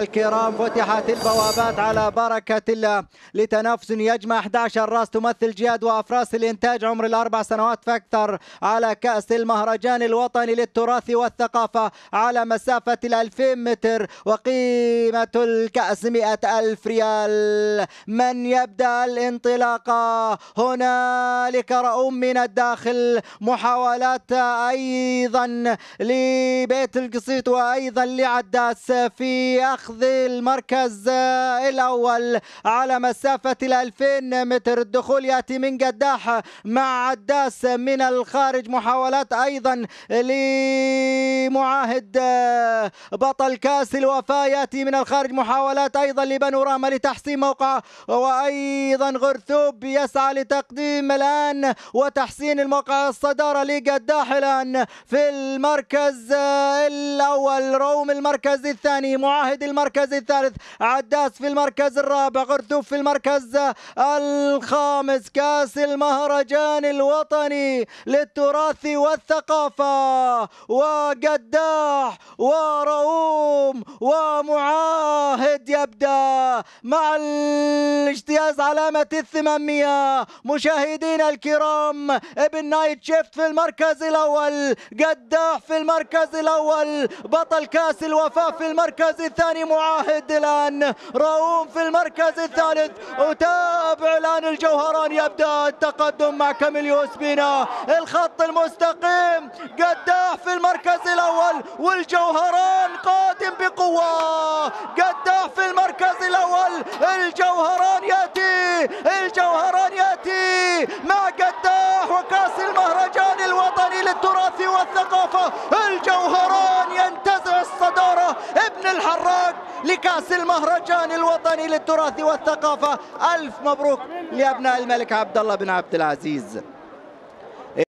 الكرام فتحت البوابات على بركة الله لتنافس يجمع 11 راس تمثل جهاد وأفراس الإنتاج عمر الأربع سنوات فأكثر على كأس المهرجان الوطني للتراث والثقافة على مسافة ال 2000 متر وقيمة الكأس مئة ألف ريال من يبدأ الانطلاقة هنالك رؤوم من الداخل محاولات أيضا لبيت القصيد وأيضا لعداس في آخر أخذ المركز آه، الأول على مسافة ال 2000 متر الدخول يأتي من قداح مع عداس من الخارج محاولات أيضا لمعاهد آه، بطل كاس الوفاة يأتي من الخارج محاولات أيضا لبانوراما لتحسين موقعه وأيضا غرثوب يسعى لتقديم الآن وتحسين الموقع الصدارة لقداح الآن في المركز آه، الأول روم المركز الثاني معاهد المركز الثالث عداس في المركز الرابع غردوف في المركز الخامس كاس المهرجان الوطني للتراث والثقافة وقداح ورؤوم ومعاهد يبدأ مع الاجتياز علامة الثمانمية مشاهدينا الكرام ابن نايت شيفت في المركز الأول قداح في المركز الأول بطل كاس الوفاة في المركز الثاني معاهد الان راوم في المركز الثالث وتابع الان الجوهران يبدا التقدم مع كاميليوس بينا الخط المستقيم قداح في المركز الاول والجوهران قادم بقوه قداح في المركز الاول الجوهران ياتي الجوهران ياتي مع قداح وكاس المهرجان الوطني للتراث والثقافه الجوهران من الحراق لكأس المهرجان الوطني للتراث والثقافة ألف مبروك لأبناء الملك عبد الله بن عبد العزيز